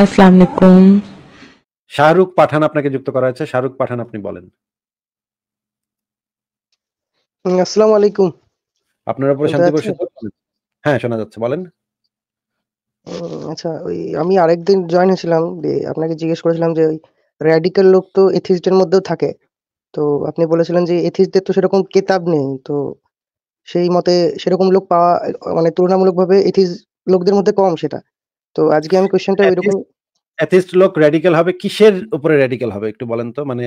আসসালামু আলাইকুম শাহরুখ পাঠান আপনাকে যুক্ত করা হয়েছে শাহরুখ পাঠান আপনি বলেন আসসালামু আলাইকুম আপনার শান্তি হ্যাঁ শোনা যাচ্ছে বলেন আচ্ছা ওই আমি আরেকদিন জয়েন হয়েছিলাম আপনাকে জিজ্ঞেস করেছিলাম যে ওই র্যাডিক্যাল লোক তো এথিস্টের মধ্যেও থাকে তো আপনি বলেছিলেন যে এথিস্টদের তো সেরকম কেতাব নেই তো সেই মতে সেরকম লোক পাওয়া মানে তুলনামূলকভাবে এথিস লোকদের মধ্যে কম সেটা তো আজকে আমি কোশ্চেনটা এরকম অ্যাথিস্ট লোক র্যাডিক্যাল হবে কিসের উপরে র্যাডিক্যাল হবে একটু বলেন তো মানে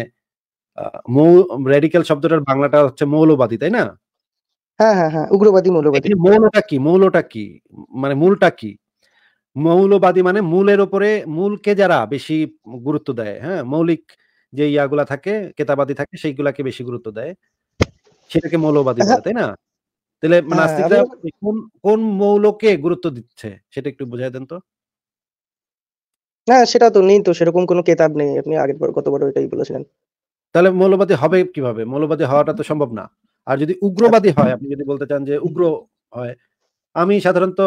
মৌ র্যাডিক্যাল শব্দটার বাংলাটা হচ্ছে মৌলবাদী তাই না হ্যাঁ হ্যাঁ হ্যাঁ উগ্রবাদী মৌলবাদী মৌলটা কি মৌলটা কি মানে মূলটা কি মৌলবাদী মানে মূলের উপরে মূলকে যারা বেশি গুরুত্ব দেয় হ্যাঁ মৌলিক যে ইয়াগুলা থাকে কেতাবাদী থাকে সেইগুলাকে বেশি গুরুত্ব দেয় সেটাকে মৌলবাদী বলে হ্যাঁ। তাই না তাহলে নাস্তিকরা মানে হ্যাঁ, কোন কোন মৌলকে গুরুত্ব দিচ্ছে সেটা একটু বুঝাই দেন তো না সেটা তো নেই তো সেরকম কোনো কেতাব নেই আপনি আগের পর গতবার ওইটাই বলেছিলেন তাহলে মৌলবাদী হবে কিভাবে মৌলবাদী হওয়াটা তো সম্ভব না আর যদি উগ্রবাদী আচ্ছা। হয় আপনি যদি বলতে চান যে উগ্র হয় আমি সাধারণত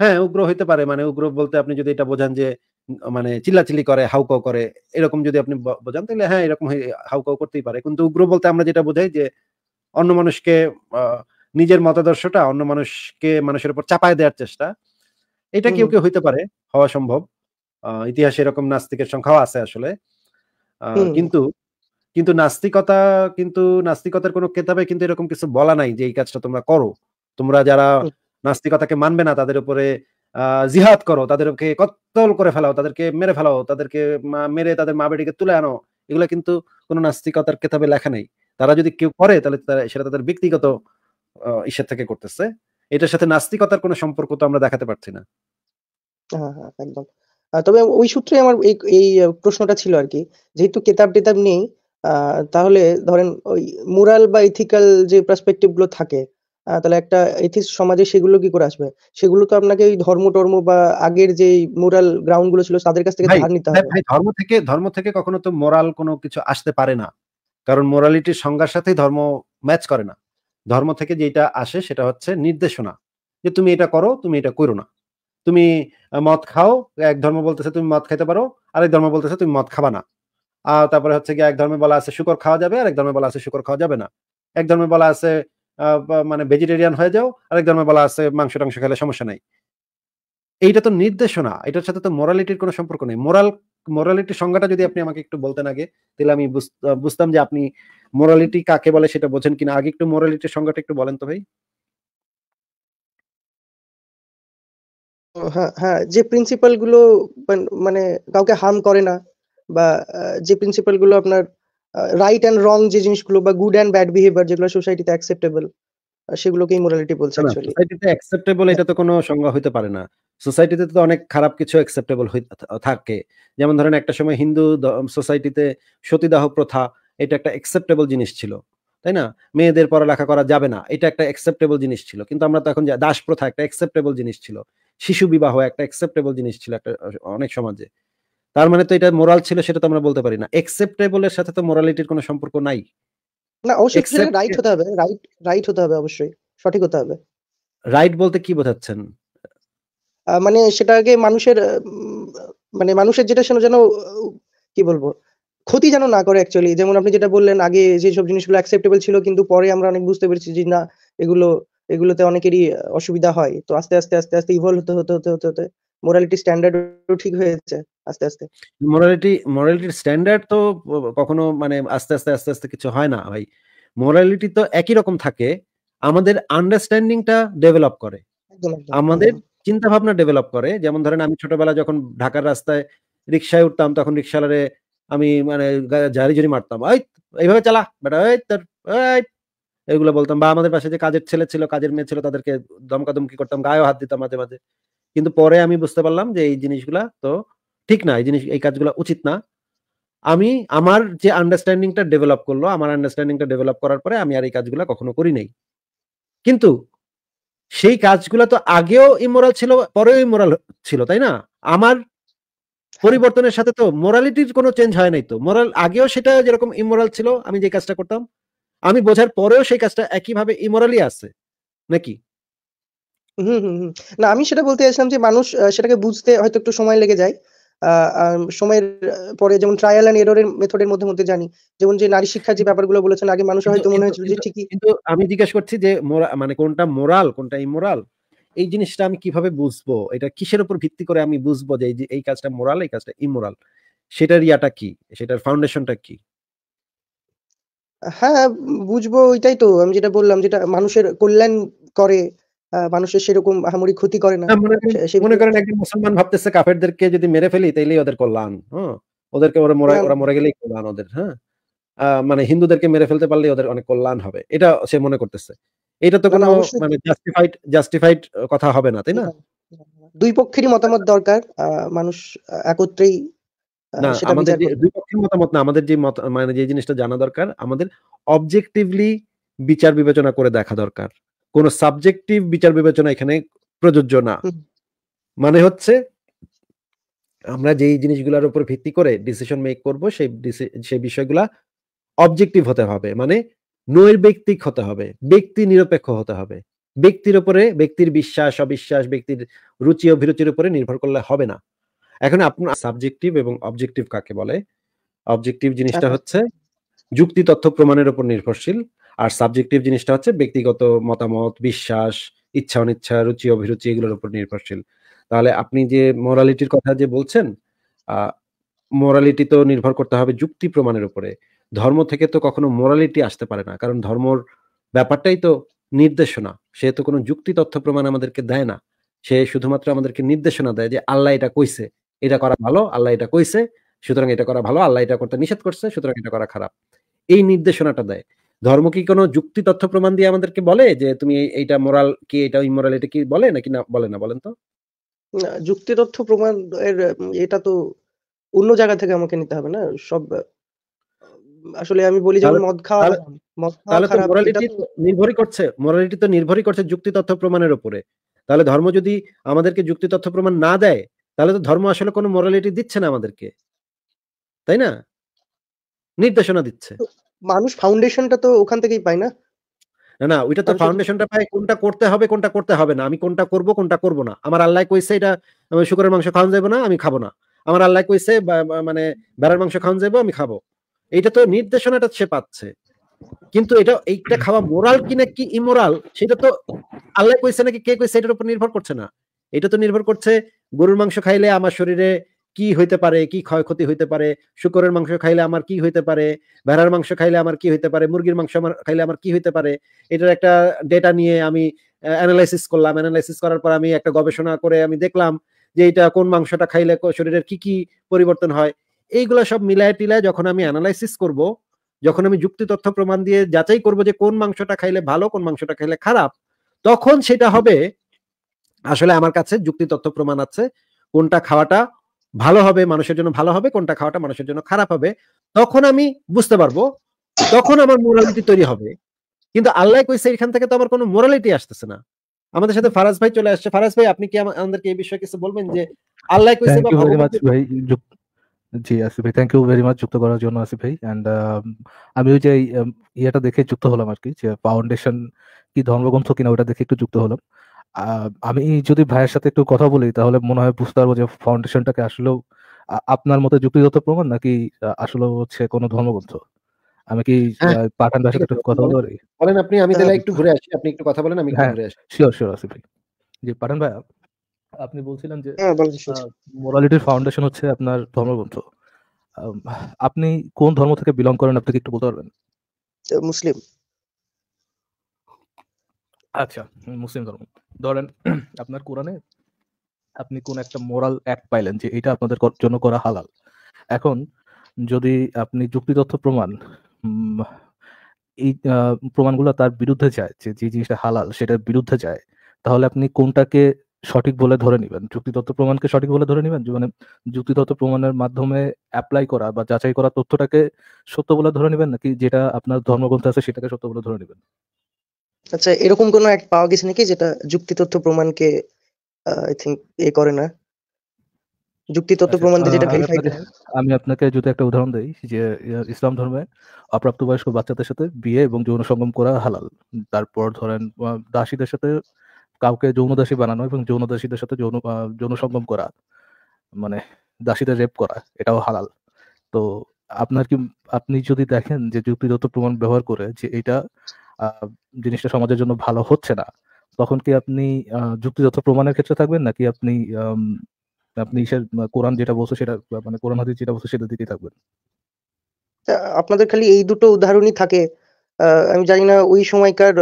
হ্যাঁ উগ্র হইতে পারে মানে উগ্র বলতে আপনি যদি এটা বোঝান যে মানে চিল্লাচিল্লি করে হাউকাউ করে এরকম যদি আপনি বোঝান তাহলে হ্যাঁ এরকম হাউকাউ করতেই পারে কিন্তু উগ্র বলতে আমরা যেটা বোঝাই যে অন্য মানুষকে নিজের মতাদর্শটা অন্য মানুষকে মানুষের উপর চাপায় দেওয়ার চেষ্টা এটা কেউ কেউ হইতে পারে হওয়া সম্ভব ইতিহাসে এরকম নাস্তিকের সংখ্যাও আছে আসলে কিন্তু কিন্তু নাস্তিকতা কিন্তু নাস্তিকতার কোনো কেতাবে কিন্তু এরকম কিছু বলা নাই যে এই কাজটা তোমরা করো তোমরা যারা নাস্তিকতাকে মানবে না তাদের উপরে জিহাদ করো তাদেরকে কত্তল করে ফেলাও তাদেরকে মেরে ফেলাও তাদেরকে মেরে তাদের মা বেটিকে তুলে আনো এগুলো কিন্তু কোনো নাস্তিকতার কেতাবে লেখা নেই তারা যদি কেউ করে তাহলে সেটা তাদের ব্যক্তিগত ইসের থেকে করতেছে এটার সাথে নাস্তিকতার কোনো সম্পর্ক তো আমরা দেখাতে পারছি না হ্যাঁ, হ্যাঁ, একদম তবে ওই সূত্রে আমার এই এই প্রশ্নটা ছিল আর কি যেহেতু কেতাব টেতাব নেই তাহলে ধরেন ওই মোরাল বা ইথিক্যাল যে পার্সপেক্টিভ গুলো থাকে তাহলে একটা এথিস সমাজে সেগুলো কি করে আসবে সেগুলো তো আপনাকে ওই ধর্ম টর্ম বা আগের যে মোরাল গ্রাউন্ড গুলো ছিল তাদের কাছ থেকে ধার নিতে হবে ভাই ধর্ম থেকে ধর্ম থেকে কখনো তো মোরাল কোনো কিছু আসতে পারে না কারণ মোরালিটির সংজ্ঞার সাথেই ধর্ম ম্যাচ করে না ধর্ম থেকে যেটা আসে সেটা হচ্ছে নির্দেশনা যে তুমি এটা করো তুমি এটা করো না তুমি মদ খাও এক ধর্ম বলতেছে তুমি মদ খাইতে পারো আরেক ধর্ম বলতেছে তুমি মদ খাবা না আর তারপরে হচ্ছে গিয়ে এক ধর্মে বলা আছে শুকর খাওয়া যাবে আরেক ধর্মে বলা আছে শুকর খাওয়া যাবে না এক ধর্মে বলা আছে মানে ভেজিটেরিয়ান হয়ে যাও আরেক ধর্মে বলা আছে মাংস টাংস খেলে সমস্যা নাই এইটা তো নির্দেশনা এটার সাথে তো মোরালিটির কোনো সম্পর্ক নেই মোরাল মোরালিটির সংজ্ঞাটা যদি আপনি আমাকে একটু বলতেন আগে তাহলে আমি বুঝতাম যে আপনি মোরালিটি কাকে বলে সেটা বোঝেন কিনা আগে একটু মোরালিটির সংজ্ঞাটা একটু বলেন তো ভাই হ্যাঁ, হ্যাঁ যে প্রিন্সিপাল গুলো মানে, মানে কাউকে হার্ম করে না বা যে প্রিন্সিপাল গুলো আপনার রাইট অ্যান্ড রং যে জিনিসগুলো বা গুড অ্যান্ড ব্যাড বিহেভিয়ার যেগুলো সোসাইটিতে অ্যাকসেপ্টেবল সেগুলোকে ইমোরালিটি বলছে না অ্যাকচুয়ালি সোসাইটিতে অ্যাকসেপ্টেবল এটা তো কোনো সংজ্ঞা হতে পারে না সোসাইটিতে তো অনেক খারাপ কিছু অ্যাকসেপ্টেবল থাকে যেমন ধরেন একটা সময় হিন্দু সোসাইটিতে সতীদাহ প্রথা এটা একটা অ্যাকসেপ্টেবল জিনিস ছিল তাই না মেয়েদের পড়ালেখা করা যাবে না এটা একটা অ্যাকসেপ্টেবল জিনিস ছিল কিন্তু আমরা তো এখন দাস প্রথা একটা অ্যাকসেপ্টেবল জিনিস ছিল শিশু বিবাহ একটা অ্যাকসেপ্টেবল জিনিস ছিল একটা অনেক সমাজে তার মানে তো এটা মোরাল ছিল সেটা তো আমরা বলতে পারি না অ্যাকসেপ্টেবলের সাথে তো মোরালিটির কোনো সম্পর্ক নাই না অবশ্যই রাইট হতে হবে রাইট রাইট হতে হবে অবশ্যই সঠিক হতে হবে রাইট বলতে কি বোঝাচ্ছেন মানে সেটাকে মানুষের মানে মানুষের যেটা শোনো যেন কি বলবো ক্ষতি যেন না করে অ্যাকচুয়ালি যেমন আপনি যেটা বললেন আগে সব জিনিসগুলো অ্যাকসেপ্টেবল ছিল কিন্তু পরে আমরা অনেক বুঝতে পেরেছি যে না এগুলো এগুলোতে অনেকেরই অসুবিধা হয় তো আস্তে আস্তে আস্তে আস্তে ইভলভ হতে হতে হতে হতে হতে মোরালিটি স্ট্যান্ডার্ড ঠিক হয়েছে আস্তে আস্তে মোরালিটি মোরালিটির স্ট্যান্ডার্ড তো কখনো মানে আস্তে আস্তে আস্তে আস্তে কিছু হয় না ভাই মোরালিটি তো একই রকম থাকে আমাদের আন্ডারস্ট্যান্ডিংটা ডেভেলপ করে আমাদের চিন্তা ভাবনা ডেভেলপ করে যেমন ধরেন আমি ছোটবেলা যখন ঢাকার রাস্তায় রিক্সায় উঠতাম তখন রিক্সালারে আমি মানে জারি জারি মারতাম এইভাবে চালা বেটা ওই এগুলো বলতাম বা আমাদের পাশে যে কাজের ছেলে ছিল কাজের মেয়ে ছিল তাদেরকে দমকাদমকি করতাম গায়েও হাত দিতাম মাঝে মাঝে কিন্তু পরে আমি বুঝতে পারলাম যে এই জিনিসগুলা তো ঠিক না এই জিনিস এই কাজগুলো উচিত না আমি আমার যে আন্ডারস্ট্যান্ডিংটা ডেভেলপ করলো আমার আন্ডারস্ট্যান্ডিংটা ডেভেলপ করার পরে আমি আর এই কাজগুলো কখনো করি নাই কিন্তু সেই কাজগুলো তো আগেও ইমোরাল ছিল পরেও ইমোরাল ছিল তাই না আমার পরিবর্তনের সাথে তো মোরালিটির কোনো চেঞ্জ হয় নাই তো মোরাল আগেও সেটা যেরকম ইমোরাল ছিল আমি যে কাজটা করতাম আমি বোঝার পরেও সেই কাজটা একইভাবে ইমোরালি আছে নাকি না আমি সেটা বলতে চাইছিলাম যে মানুষ সেটাকে বুঝতে হয়তো একটু সময় লেগে যায় সময়ের পরে যেমন ট্রায়াল অ্যান্ড এররের মেথডের মধ্যে মধ্যে জানি যেমন যে নারী শিক্ষা যে ব্যাপারগুলো বলেছেন আগে মানুষ হয়তো মনে হয়েছিল যে ঠিকই কিন্তু আমি জিজ্ঞেস করছি যে মানে কোনটা মোরাল কোনটা ইমোরাল এই জিনিসটা আমি কিভাবে বুঝবো এটা কিসের উপর ভিত্তি করে আমি বুঝবো যে এই কাজটা মোরাল এই কাজটা ইমোরাল সেটার ইয়াটা কি সেটার ফাউন্ডেশনটা কি হ্যাঁ, হ্যাঁ, বুঝবো ওইটাই তো আমি যেটা বললাম যেটা মানুষের কল্যাণ করে, মানুষের সেরকম আহামরি ক্ষতি করে না। হ্যাঁ, মনে করেন একজন মুসলমান ভাবতেছে কাফেরদেরকে যদি মেরে ফেলি তাইলেই ওদের কল্যাণ। হ্যাঁ? ওদেরকে ওরা মরা হ্যাঁ। ওরা মরে গেলেই কল্যাণ ওদের। হ্যাঁ? মানে হিন্দুদেরকে মেরে ফেলতে পারলে ওদের অনেক কল্যাণ হবে। এটা সে মনে করতেছে। এটা তো কোনো অবশ্যই মানে জাস্টিফাইড জাস্টিফাইড কথা হবে না, তাই না? দুই পক্ষেরই মতামত দরকার। মানুষ একত্রেই না আমাদের দুই পক্ষের মতামত না আমাদের যে মানে যে জিনিসটা জানা দরকার আমাদের অবজেক্টিভলি বিচার বিবেচনা করে দেখা দরকার কোন সাবজেক্টিভ বিচার বিবেচনা এখানে প্রযোজ্য না মানে হচ্ছে আমরা যেই জিনিসগুলোর উপর ভিত্তি করে ডিসিশন মেক করব সেই সেই বিষয়গুলা অবজেক্টিভ হতে হবে মানে নৈর্ব্যক্তিক হতে হবে ব্যক্তি নিরপেক্ষ হতে হবে ব্যক্তির উপরে ব্যক্তির বিশ্বাস অবিশ্বাস ব্যক্তির রুচি অভিরুচির উপরে নির্ভর করলে হবে না এখন আপনার সাবজেক্টিভ এবং অবজেক্টিভ কাকে বলে অবজেক্টিভ জিনিসটা আচ্ছা। হচ্ছে যুক্তি তথ্য প্রমাণের উপর নির্ভরশীল আর সাবজেক্টিভ জিনিসটা হচ্ছে ব্যক্তিগত মতামত বিশ্বাস ইচ্ছা অনিচ্ছা রুচি অভিরুচি এগুলোর উপর নির্ভরশীল তাহলে আপনি যে মোরালিটির কথা যে বলছেন মোরালিটি তো নির্ভর করতে হবে যুক্তি প্রমাণের উপরে ধর্ম থেকে তো কখনো মোরালিটি আসতে পারে না কারণ ধর্মর ব্যাপারটাই তো নির্দেশনা সে তো কোনো যুক্তি তথ্য প্রমাণ আমাদেরকে দেয় না সে শুধুমাত্র আমাদেরকে নির্দেশনা দেয় যে আল্লাহ এটা কইছে এটা করা ভালো আল্লাহ এটা কইছে সুতরাং এটা করা ভালো আল্লাহ এটা করতে নিষেধ করছে সুতরাং এটা করা খারাপ এই নির্দেশনাটা দেয় ধর্ম কি কোনো যুক্তি তথ্য প্রমাণ দিয়ে আমাদেরকে বলে যে তুমি এইটা মোরাল কি এটা ইমোরাল এটা কি বলে নাকি না বলে না বলেন তো যুক্তি তথ্য প্রমাণ এর এটা তো অন্য জায়গা থেকে আমাকে নিতে হবে না সব আসলে আমি বলি যেমন মদ খাওয়া মদ খাওয়া মোরালিটি নির্ভরই করছে মোরালিটি তো নির্ভরই করছে যুক্তি তথ্য প্রমাণের উপরে তাহলে ধর্ম যদি আমাদেরকে যুক্তি তথ্য প্রমাণ না দেয় তাহলে তো ধর্ম আসলে কোনো মোরালিটি দিচ্ছে না আমাদেরকে তাই না নির্দেশনা দিচ্ছে মানুষ ফাউন্ডেশনটা তো ওখান থেকেই পায় না না না ওইটা তো ফাউন্ডেশনটা পায় কোনটা করতে হবে কোনটা করতে হবে না আমি কোনটা করব কোনটা করব না আমার আল্লাহ কইছে এটা শুকরের মাংস খাওয়ান না আমি খাবো না আমার আল্লাহ কইছে মানে বেড়ার মাংস খাওয়ান আমি খাবো এইটা তো নির্দেশনাটা সে পাচ্ছে কিন্তু এটা এইটা খাওয়া মোরাল কি না কি ইমোরাল সেটা তো আল্লাহ কইছে নাকি কে কইছে এটার উপর নির্ভর করছে না এটা তো নির্ভর করছে গরুর মাংস খাইলে আমার শরীরে কি হইতে পারে কি ক্ষয়ক্ষতি হইতে পারে শুকরের মাংস খাইলে আমার কি হইতে পারে ভেড়ার মাংস খাইলে আমার কি হইতে পারে মুরগির মাংস আমার খাইলে আমার কি হইতে পারে এটার একটা ডেটা নিয়ে আমি অ্যানালাইসিস করলাম অ্যানালাইসিস করার পর আমি একটা গবেষণা করে আমি দেখলাম যে এটা কোন মাংসটা খাইলে শরীরের কি কি পরিবর্তন হয় এইগুলা সব মিলায় টিলায় যখন আমি অ্যানালাইসিস করব যখন আমি যুক্তি তথ্য প্রমাণ দিয়ে যাচাই করব যে কোন মাংসটা খাইলে ভালো কোন মাংসটা খাইলে খারাপ তখন সেটা হবে আসলে আমার কাছে যুক্তি তথ্য প্রমাণ আছে কোনটা খাওয়াটা ভালো হবে মানুষের জন্য ভালো হবে কোনটা খাওয়াটা মানুষের জন্য খারাপ হবে তখন আমি বুঝতে পারবো তখন আমার মোরালিটি তৈরি হবে কিন্তু আল্লাহ কইছে এখান থেকে তো আমার কোনো মোরালিটি আসতেছে না আমাদের সাথে ফারাজ ভাই চলে আসছে ফারাজ ভাই আপনি কি আমাদেরকে এই বিষয়ে কিছু বলবেন যে আল্লাহ কইছে বা ভগবান ভাই জি আসিফ ভাই থ্যাংক ইউ ভেরি মাচ যুক্ত করার জন্য আসিফ ভাই অ্যান্ড um, আমি ওই যে um, ইয়েটা দেখে যুক্ত হলাম আর কি যে ফাউন্ডেশন কি ধর্মগ্রন্থ কিনা ওটা দেখে একটু যুক্ত হলাম আমি যদি ভাইয়ের সাথে একটু কথা বলি তাহলে মনে হয় বুঝতে পারবো যে ফাউন্ডেশনটাকে আসলেও আপনার মতে যুক্তিগত প্রমাণ নাকি আসলে হচ্ছে কোনো ধর্মগ্রন্থ আমি কি হ্যাঁ, পাঠান ভাইয়ের সাথে একটু কথা পারি বলেন আপনি আমি তাহলে একটু ঘুরে আসি আপনি একটু কথা বলেন আমি হ্যাঁ, ঘুরে আসি শিওর শিওর আসি ভাই জি পাঠান ভাই আপনি বলছিলেন যে মোরালিটির হ্যাঁ, ফাউন্ডেশন হচ্ছে আপনার ধর্মগ্রন্থ আপনি কোন ধর্ম থেকে বিলং করেন আপনি কি একটু বলতে পারবেন মুসলিম আচ্ছা মুসলিম ধর্ম ধরেন আপনার কোরআনে আপনি কোন একটা মোরাল অ্যাক্ট পাইলেন যে এটা আপনাদের জন্য করা হালাল এখন যদি আপনি যুক্তি তথ্য প্রমাণ এই প্রমাণগুলো তার বিরুদ্ধে যায় যে যে জিনিসটা হালাল সেটার বিরুদ্ধে যায় তাহলে আপনি কোনটাকে সঠিক বলে ধরে নেবেন যুক্তি তথ্য প্রমাণকে সঠিক বলে ধরে নেবেন মানে যুক্তি তথ্য প্রমাণের মাধ্যমে অ্যাপ্লাই করা বা যাচাই করা তথ্যটাকে সত্য বলে ধরে নেবেন নাকি যেটা আপনার ধর্মগ্রন্থ আছে সেটাকে সত্য বলে ধরে নেবেন আচ্ছা এরকম কোনো অ্যাক্ট পাওয়া গেছে নাকি যেটা যুক্তি তথ্য প্রমাণকে আই থিংক এ করে না যুক্তি তথ্য আচ্ছা, প্রমাণ দিয়ে যেটা ভেরিফাই আমি আপনাকে যদি একটা উদাহরণ দেই যে ইসলাম ধর্মে অপ্রাপ্তবয়স্ক বাচ্চাদের সাথে বিয়ে এবং যৌন সঙ্গম করা হালাল তারপর ধরেন দাসীদের সাথে কাউকে যৌন দাসী বানানো এবং যৌন দাসীদের সাথে যৌন যৌন সঙ্গম করা মানে দাসীদের রেপ করা এটাও হালাল তো আপনার কি আপনি যদি দেখেন যে যুক্তিগত প্রমাণ ব্যবহার করে যে এটা জিনিসটা সমাজের জন্য ভালো হচ্ছে না তখন কি আপনি যুক্তিযত প্রমাণের ক্ষেত্রে থাকবেন নাকি আপনি আপনি কোরআন যেটা বলছো সেটা মানে কোরআন হাদিস যেটা বলছো সেটা দিকেই থাকবেন আপনাদের খালি এই দুটো উদাহরণই থাকে আমি জানি না ওই সময়কার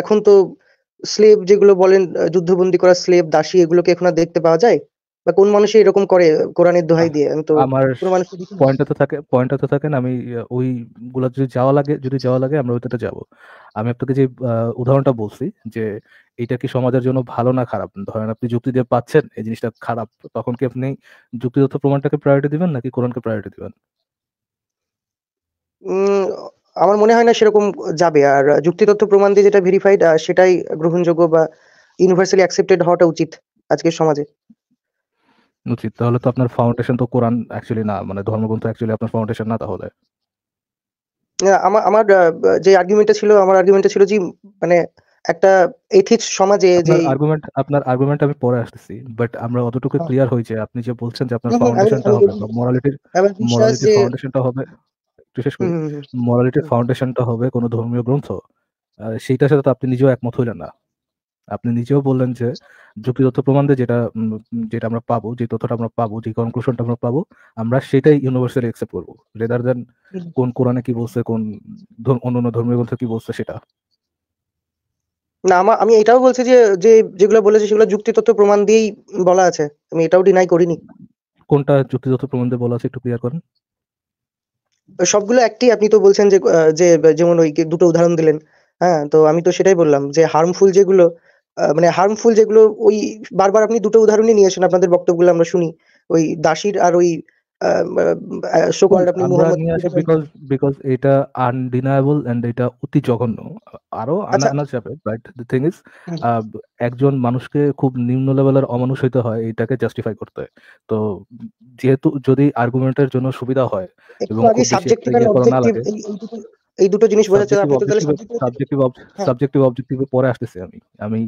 এখন তো স্লেভ যেগুলো বলেন যুদ্ধবন্দী করা স্লেভ দাসী এগুলোকে এখন দেখতে পাওয়া যায় বা কোন মানুষ এরকম করে কোরআনের দোহাই দিয়ে আমি তো আমার পয়েন্টটা তো থাকে পয়েন্টটা তো না আমি গুলা যদি যাওয়া লাগে যদি যাওয়া লাগে আমরা ওইটাতে যাব আমি আপনাকে যে উদাহরণটা বলছি যে এটা কি সমাজের জন্য ভালো না খারাপ ধরেন আপনি যুক্তি দিয়ে পাচ্ছেন এই জিনিসটা খারাপ তখন কি আপনি যুক্তিগত প্রমাণটাকে প্রায়োরিটি দিবেন নাকি কোরআনকে প্রায়োরিটি দিবেন আমার মনে হয় না সেরকম যাবে আর যুক্তি তথ্য প্রমাণ দিয়ে যেটা ভেরিফাইড সেটাই গ্রহণযোগ্য বা ইউনিভার্সালি অ্যাকসেপ্টেড হওয়াটা উচিত আজকের সমাজে উচিত তাহলে তো আপনার ফাউন্ডেশন তো কোরআন অ্যাকচুয়ালি না মানে ধর্মগ্রন্থ অ্যাকচুয়ালি আপনার ফাউন্ডেশন না তাহলে আমার যে আর্গুমেন্টটা ছিল আমার আর্গুমেন্টটা ছিল যে মানে একটা এথিক্স সমাজে যে আর্গুমেন্ট আপনার আর্গুমেন্ট আমি পরে আসতেছি বাট আমরা অতটুকু ক্লিয়ার হয়েছে আপনি যে বলছেন যে আপনার ফাউন্ডেশনটা হবে মরালিটির মরালিটির ফাউন্ডেশনটা হবে বিশেষ করে মরালিটির ফাউন্ডেশনটা হবে কোনো ধর্মীয় গ্রন্থ সেইটার সাথে তো আপনি নিজেও একমত হইলেন না আপনি নিজেও বললেন যে যুক্তি তথ্য প্রমাণ দিয়ে যেটা যেটা আমরা পাবো যে তথ্যটা আমরা পাবো যে কনক্লুশনটা আমরা পাবো আমরা সেটাই ইউনিভার্সিটি অ্যাকসেপ্ট করবো রেদার দেন কোন কোরআনে কি বলছে কোন অন্য অন্য ধর্মীয় গ্রন্থ কি বলছে সেটা না আমার আমি এটাও বলছি যে যে যেগুলো বলেছে সেগুলো যুক্তি তথ্য প্রমাণ দিয়েই বলা আছে আমি এটাও ডিনাই করিনি কোনটা যুক্তি তথ্য প্রমাণ দিয়ে বলা আছে একটু ক্লিয়ার করেন সবগুলো একটি আপনি তো বলছেন যে যে যেমন ওই দুটো উদাহরণ দিলেন হ্যাঁ তো আমি তো সেটাই বললাম যে হার্মফুল যেগুলো মানে হার্মফুল যেগুলো ওই বারবার আপনি দুটো উদাহরণই নিয়েছেন আপনাদের বক্তব্যগুলো আমরা শুনি ওই দাসির আর ওই সোকল্ড বিকজ বিকজ এটা আনডিনায়েবল এন্ড এটা অতি জঘন্য আরো আনা আনা যাবে দ্য থিং ইজ একজন মানুষকে খুব নিম্ন লেভেলের অমানুষ হইতে হয় এটাকে জাস্টিফাই করতে তো যেহেতু যদি আর্গুমেন্টের জন্য সুবিধা হয় এবং এই দুটো জিনিস আপনি তো তাহলে সাবজেক্টিভ হ্যাঁ। সাবজেক্টিভ পরে আসতেছে আমি আমি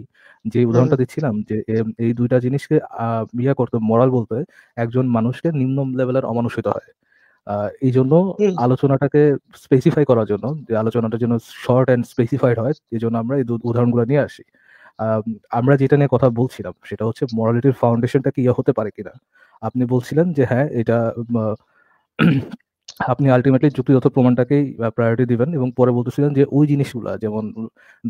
যে উদাহরণটা দিচ্ছিলাম যে এই দুইটা জিনিসকে ইয়া করতে মরাল বলতে একজন মানুষকে নিম্ন লেভেলের অমানুষিত হয় এই জন্য আলোচনাটাকে স্পেসিফাই করার জন্য যে আলোচনাটা যেন শর্ট অ্যান্ড স্পেসিফাইড হয় এই জন্য আমরা এই উদাহরণগুলো নিয়ে আসি আমরা যেটা নিয়ে কথা বলছিলাম সেটা হচ্ছে মরালিটির ফাউন্ডেশনটা কি ইয়ে হতে পারে কিনা আপনি বলছিলেন যে হ্যাঁ এটা আপনি আলটিমেটলি যুক্তিগত প্রমাণটাকেই প্রায়োরিটি দিবেন এবং পরে বলতেছিলেন যে ওই জিনিসগুলো যেমন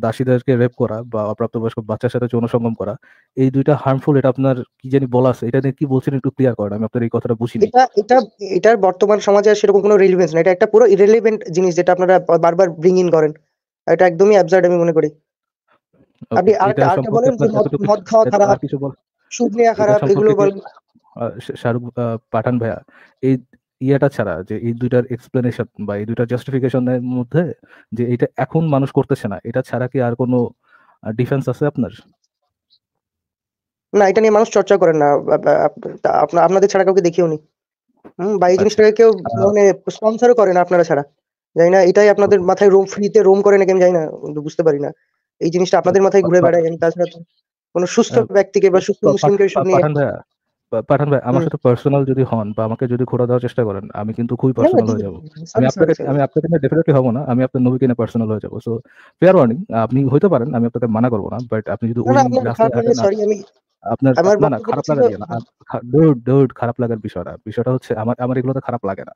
দাসীদেরকে রেপ করা বা অপ্রাপ্তবয়স্ক বাচ্চার সাথে যৌন সঙ্গম করা এই দুইটা হার্মফুল এটা আপনার কি জানি বলা আছে এটা নিয়ে কি বলছেন একটু ক্লিয়ার করেন আমি আপনার এই কথাটা বুঝিনি এটা এটা এটার বর্তমান সমাজে সেরকম কোনো রিলেভেন্স না এটা একটা পুরো ইরেলিভেন্ট জিনিস যেটা আপনারা বারবার ব্রিং ইন করেন এটা একদমই অ্যাবজার্ড আমি মনে করি আপনি আর আরেকটা বলেন যে মদ খাওয়া খারাপ সুদ নেওয়া খারাপ এগুলো বলেন শাহরুখ পাঠান ভাইয়া এই ইয়েটা ছাড়া যে এই দুইটার এক্সপ্লেনেশন বা এই দুইটার জাস্টিফিকেশনের মধ্যে যে এটা এখন মানুষ করতেছে না এটা ছাড়া কি আর কোনো ডিফেন্স আছে আপনার না এটা নিয়ে মানুষ চর্চা করেন না আপনাদের ছাড়া কাউকে দেখিও নি হম বা এই জিনিসটাকে আচ্ছা। কেউ মানে স্পন্সর করে না আপনারা ছাড়া জানি না এটাই আপনাদের মাথায় রোম ফ্রিতে রোম করে নাকি আমি জানি না বুঝতে পারি না এই জিনিসটা আপনাদের মাথায় ঘুরে আচ্ছা। বেড়ায় আমি তাছাড়া তো কোনো সুস্থ হ্যাঁ। ব্যক্তিকে বা সুস্থ মুসলিমকে সব নিয়ে পাঠান ভাই আমার সাথে পার্সোনাল যদি হন বা আমাকে যদি ঘোরা দেওয়ার চেষ্টা করেন আমি কিন্তু খুবই পার্সোনাল হ্যাঁ, হ্যাঁ, হয়ে যাব আমি আপনাকে আমি আপনাকে নিয়ে ডেফিনেটলি হব না আমি আপনার নবীকে নিয়ে পার্সোনাল হয়ে যাব সো ফেয়ার ওয়ার্নিং আপনি হইতে পারেন আমি আপনাকে মানা করব না বাট আপনি যদি ওই রাস্তায় হাঁটেন আপনার না না খারাপ লাগে না ডোড ডোড খারাপ লাগার বিষয় না বিষয়টা হচ্ছে আমার আমার এগুলোতে খারাপ লাগে না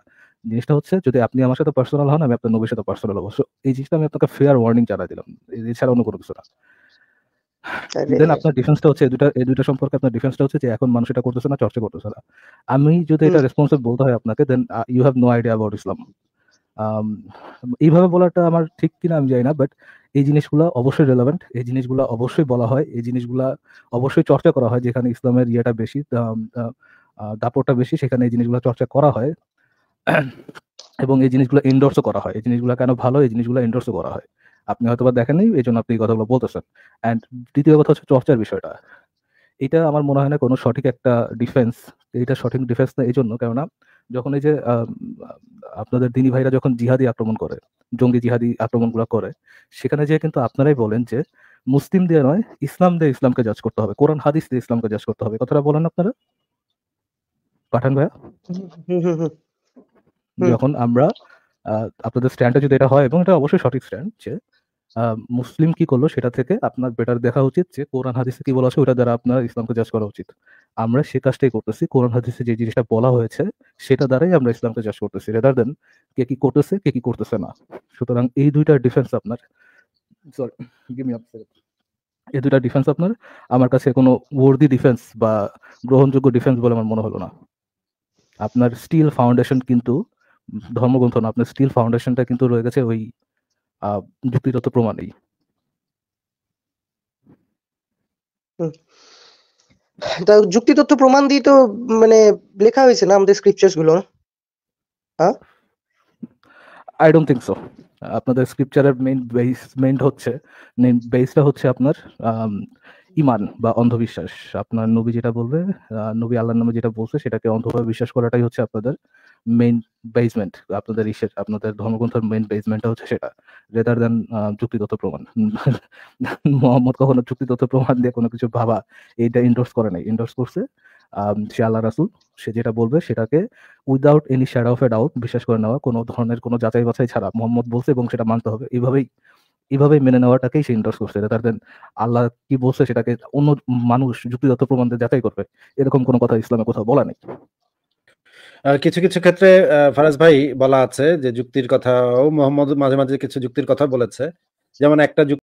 জিনিসটা হচ্ছে যদি আপনি আমার সাথে পার্সোনাল হন আমি আপনার নবীর সাথে পার্সোনাল হব সো এই জিনিসটা আমি আপনাকে ফেয়ার ওয়ার্নিং জানা দিলাম এছাড়া অন্য কোনো কিছু না দেন আপনার ডিফেন্সটা হচ্ছে দুটা এই দুটা সম্পর্কে আপনার ডিফেন্সটা হচ্ছে যে এখন মানুষ এটা করতেছে না চর্চা করতেছে না আমি যদি এটা রেসপন্সিবল বলতে হয় আপনাকে then you have no idea about Islam এইভাবে বলাটা আমার ঠিক কিনা আমি জানি না বাট এই জিনিসগুলো অবশ্যই রেলেভেন্ট এই জিনিসগুলো অবশ্যই বলা হয় এই জিনিসগুলো অবশ্যই চর্চা করা হয় যেখানে ইসলামের ইয়েটা বেশি দাপটটা বেশি সেখানে এই জিনিসগুলো চর্চা করা হয় এবং এই জিনিসগুলো এন্ডোর্সও করা হয় এই জিনিসগুলো কেন ভালো এই জিনিসগুলো এন্ডোর্সও করা হয় আপনি হয়তো বা দেখেননি এই জন্য আপনি এই কথাগুলো বলতেছেন অ্যান্ড দ্বিতীয় কথা হচ্ছে চর্চার বিষয়টা এটা আমার মনে হয় না কোনো সঠিক একটা ডিফেন্স এটা সঠিক ডিফেন্স না এই জন্য কেননা যখন এই যে আপনাদের দিনী ভাইরা যখন জিহাদি আক্রমণ করে জঙ্গি জিহাদি আক্রমণগুলো করে সেখানে যে কিন্তু আপনারাই বলেন যে মুসলিম দিয়ে নয় ইসলাম দিয়ে ইসলামকে জাজ করতে হবে কোরআন হাদিস দিয়ে ইসলামকে জাজ করতে হবে কথাটা বলেন আপনারা পাঠান ভাইয়া যখন আমরা আপনাদের স্ট্যান্ডটা যদি এটা হয় এবং এটা অবশ্যই সঠিক স্ট্যান্ড যে মুসলিম কি করলো সেটা থেকে আপনার বেটার দেখা উচিত যে কোরআন হাদিসে কি বলা আছে ওটা দ্বারা আপনার ইসলামকে জাজ করা উচিত আমরা সে কাজটাই করতেছি কোরআন হাদিসে যে জিনিসটা বলা হয়েছে সেটা দ্বারাই আমরা ইসলামকে জাজ করতেছি রেদার দেন কে কি করতেছে কে কি করতেছে না সুতরাং এই দুইটা ডিফারেন্স আপনার সরি এই দুইটা ডিফেন্স আপনার আমার কাছে কোনো ওয়ার্দি ডিফেন্স বা গ্রহণযোগ্য ডিফেন্স বলে আমার মনে হলো না আপনার স্টিল ফাউন্ডেশন কিন্তু ধর্মগ্রন্থ না আপনার স্টিল ফাউন্ডেশনটা কিন্তু রয়ে গেছে ওই যুক্তিগত প্রমাণেই তা যুক্তি তথ্য প্রমাণ দিয়ে তো মানে লেখা হয়েছে না আমাদের স্ক্রিপচার্স গুলো হ্যাঁ আই ডোন্ট থিংক সো আপনাদের স্ক্রিপচারের মেইন বেসমেন্ট হচ্ছে বেসটা হচ্ছে আপনার ইমান বা অন্ধবিশ্বাস আপনার নবী যেটা বলবে নবী আল্লাহর নামে যেটা বলছে সেটাকে অন্ধভাবে বিশ্বাস করাটাই হচ্ছে আপনাদের মেইন বেসমেন্ট আপনাদের আপনাদের ধর্মগ্রন্থের মেইন বেসমেন্টটা হচ্ছে সেটা রেদার দেন যুক্তিগত প্রমাণ মোহাম্মদ কখনো যুক্তিগত প্রমাণ দিয়ে কোনো কিছু ভাবা এইটা ইন্ডোর্স করে নাই ইন্ডোর্স করছে সে আল্লাহ রাসুল সে যেটা বলবে সেটাকে without any shadow of a doubt বিশ্বাস করে নেওয়া কোনো ধরনের কোনো যাচাই বাছাই ছাড়া মোহাম্মদ বলছে এবং সেটা মানতে হবে এইভাবেই এইভাবে মেনে নেওয়াটাকেই সে ইন্ডোর্স করছে রেদার দেন আল্লাহ কি বলছে সেটাকে অন্য মানুষ যুক্তিগত প্রমাণ দিয়ে যাচাই করবে এরকম কোনো কথা ইসলামের কোথাও বলা নেই কিছু, কিছু ক্ষেত্রে ফারাজ ভাই বলা আছে যে যুক্তির ও মোহাম্মদ মাঝে, মাঝে কিছু যুক্তির কথা বলেছে। যেমন একটা